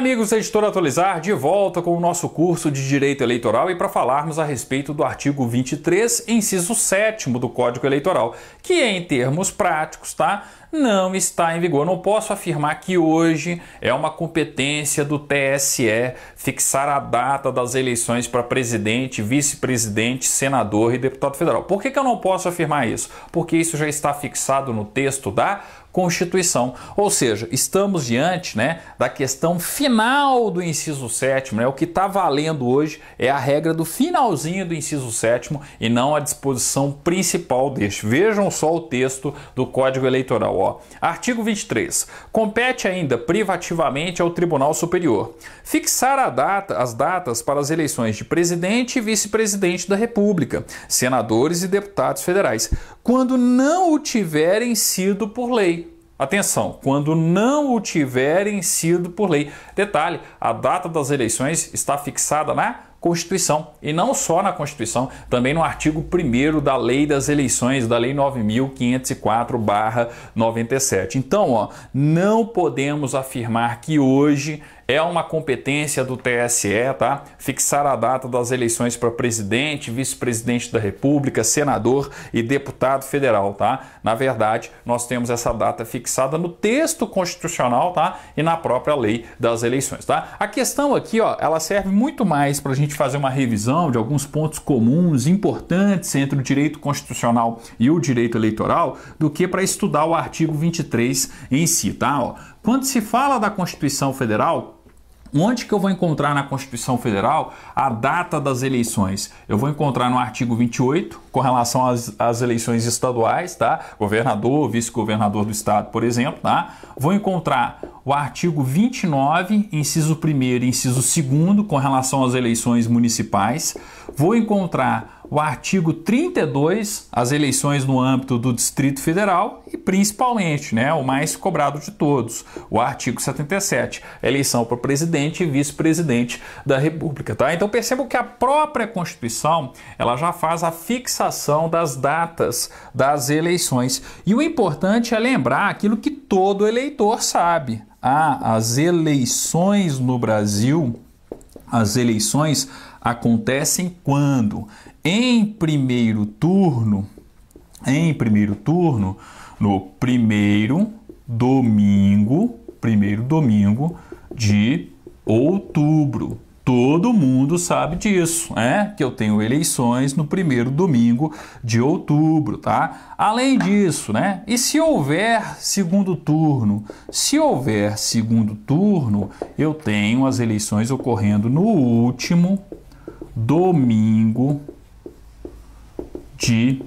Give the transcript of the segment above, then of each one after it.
amigos é editor Atualizar, de volta com o nosso curso de Direito Eleitoral e para falarmos a respeito do artigo 23, inciso 7 do Código Eleitoral, que em termos práticos, tá? Não está em vigor. Não posso afirmar que hoje é uma competência do TSE fixar a data das eleições para presidente, vice-presidente, senador e deputado federal. Por que, que eu não posso afirmar isso? Porque isso já está fixado no texto da Constituição. Ou seja, estamos diante né, da questão final do inciso 7, né, o que está valendo hoje é a regra do finalzinho do inciso 7 e não a disposição principal deste. Vejam só o texto do Código Eleitoral. Ó. Artigo 23. Compete ainda privativamente ao Tribunal Superior fixar data, as datas para as eleições de presidente e vice-presidente da República, senadores e deputados federais, quando não o tiverem sido por lei. Atenção, quando não o tiverem sido por lei. Detalhe: a data das eleições está fixada na Constituição. E não só na Constituição, também no artigo 1 da Lei das Eleições, da Lei 9504-97. Então, ó, não podemos afirmar que hoje é uma competência do TSE, tá? Fixar a data das eleições para presidente, vice-presidente da República, senador e deputado federal, tá? Na verdade, nós temos essa data fixada no texto constitucional, tá? E na própria lei das eleições, tá? A questão aqui, ó, ela serve muito mais para a gente fazer uma revisão de alguns pontos comuns importantes entre o direito constitucional e o direito eleitoral do que para estudar o artigo 23 em si, tá? Ó, quando se fala da Constituição Federal, Onde que eu vou encontrar na Constituição Federal a data das eleições? Eu vou encontrar no artigo 28, com relação às, às eleições estaduais, tá? Governador, vice-governador do estado, por exemplo, tá? Vou encontrar o artigo 29, inciso 1 e inciso 2, com relação às eleições municipais. Vou encontrar o artigo 32, as eleições no âmbito do Distrito Federal e principalmente, né, o mais cobrado de todos, o artigo 77, eleição para presidente e vice-presidente da República, tá? Então percebam que a própria Constituição, ela já faz a fixação das datas das eleições. E o importante é lembrar aquilo que todo eleitor sabe. Ah, as eleições no Brasil, as eleições acontecem quando em primeiro turno, em primeiro turno, no primeiro domingo, primeiro domingo de outubro. Todo mundo sabe disso, é Que eu tenho eleições no primeiro domingo de outubro, tá? Além disso, né? E se houver segundo turno? Se houver segundo turno, eu tenho as eleições ocorrendo no último domingo de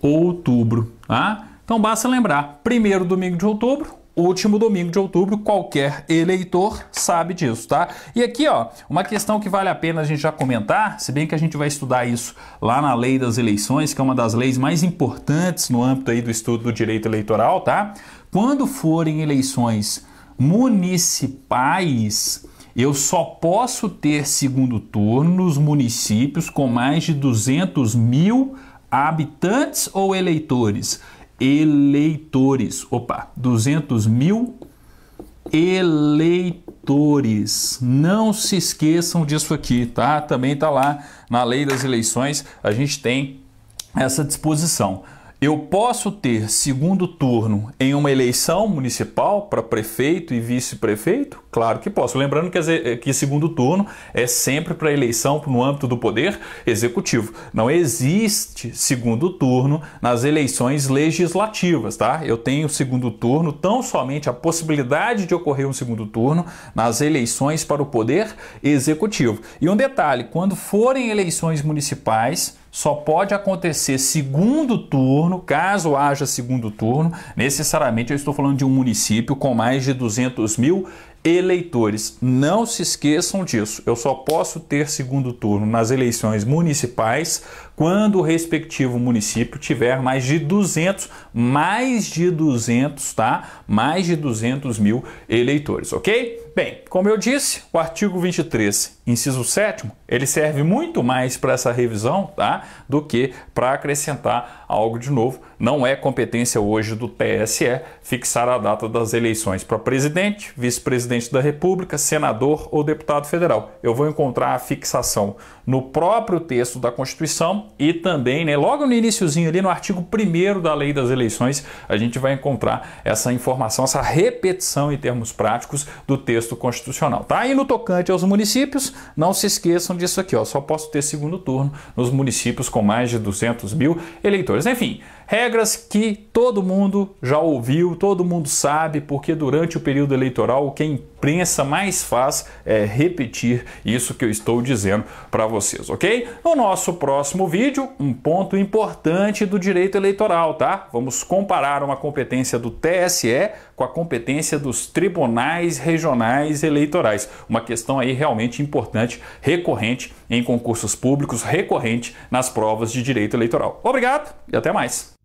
outubro. Tá? Então basta lembrar: primeiro domingo de outubro, último domingo de outubro, qualquer eleitor sabe disso, tá? E aqui, ó, uma questão que vale a pena a gente já comentar, se bem que a gente vai estudar isso lá na Lei das Eleições, que é uma das leis mais importantes no âmbito aí do estudo do direito eleitoral, tá? Quando forem eleições municipais, eu só posso ter segundo turno nos municípios com mais de 200 mil habitantes ou eleitores? Eleitores, opa, 200 mil eleitores. Não se esqueçam disso aqui, tá? Também tá lá na lei das eleições, a gente tem essa disposição. Eu posso ter segundo turno em uma eleição municipal para prefeito e vice-prefeito? Claro que posso. Lembrando que, que segundo turno é sempre para eleição no âmbito do poder executivo. Não existe segundo turno nas eleições legislativas, tá? Eu tenho segundo turno, tão somente a possibilidade de ocorrer um segundo turno nas eleições para o poder executivo. E um detalhe: quando forem eleições municipais, só pode acontecer segundo turno, caso haja segundo turno. Necessariamente eu estou falando de um município com mais de 200 mil eleitores. Não se esqueçam disso. Eu só posso ter segundo turno nas eleições municipais quando o respectivo município tiver mais de 200, mais de 200, tá? Mais de 200 mil eleitores, ok? Bem, como eu disse, o artigo 23, inciso 7, ele serve muito mais para essa revisão, tá? Do que para acrescentar algo de novo. Não é competência hoje do TSE fixar a data das eleições para presidente, vice-presidente da República, senador ou deputado federal. Eu vou encontrar a fixação no próprio texto da Constituição e também, né, logo no iníciozinho ali no artigo 1 da Lei das Eleições, a gente vai encontrar essa informação, essa repetição em termos práticos do texto constitucional. Tá? E no tocante aos municípios, não se esqueçam disso aqui, ó, só posso ter segundo turno nos municípios com mais de 200 mil eleitores. Enfim, Regras que todo mundo já ouviu, todo mundo sabe, porque durante o período eleitoral o que a imprensa mais faz é repetir isso que eu estou dizendo para vocês, ok? No nosso próximo vídeo, um ponto importante do direito eleitoral, tá? Vamos comparar uma competência do TSE com a competência dos tribunais regionais eleitorais. Uma questão aí realmente importante, recorrente em concursos públicos recorrente nas provas de direito eleitoral. Obrigado e até mais.